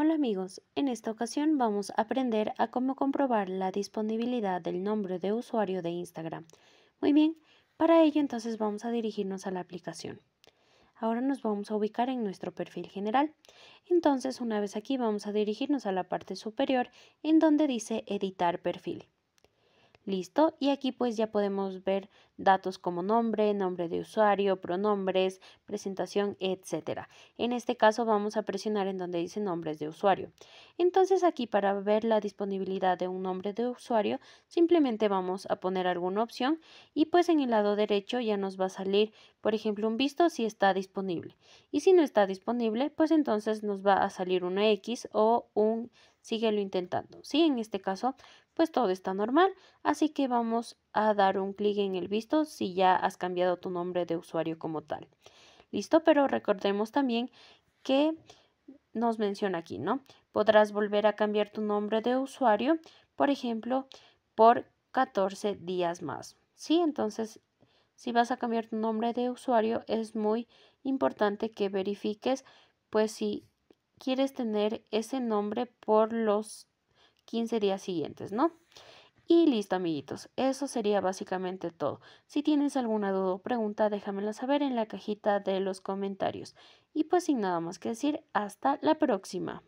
Hola amigos, en esta ocasión vamos a aprender a cómo comprobar la disponibilidad del nombre de usuario de Instagram. Muy bien, para ello entonces vamos a dirigirnos a la aplicación. Ahora nos vamos a ubicar en nuestro perfil general. Entonces una vez aquí vamos a dirigirnos a la parte superior en donde dice editar perfil. Listo, y aquí pues ya podemos ver datos como nombre, nombre de usuario, pronombres, presentación, etcétera. En este caso vamos a presionar en donde dice nombres de usuario. Entonces aquí para ver la disponibilidad de un nombre de usuario, simplemente vamos a poner alguna opción y pues en el lado derecho ya nos va a salir, por ejemplo, un visto si está disponible. Y si no está disponible, pues entonces nos va a salir una X o un síguelo intentando. Sí, en este caso, pues todo está normal, así que vamos a dar un clic en el visto si ya has cambiado tu nombre de usuario como tal. Listo, pero recordemos también que nos menciona aquí, ¿no? Podrás volver a cambiar tu nombre de usuario, por ejemplo, por 14 días más. Sí, entonces, si vas a cambiar tu nombre de usuario, es muy importante que verifiques, pues, si quieres tener ese nombre por los 15 días siguientes, ¿no? Y listo, amiguitos. Eso sería básicamente todo. Si tienes alguna duda o pregunta, déjamela saber en la cajita de los comentarios. Y pues sin nada más que decir, hasta la próxima.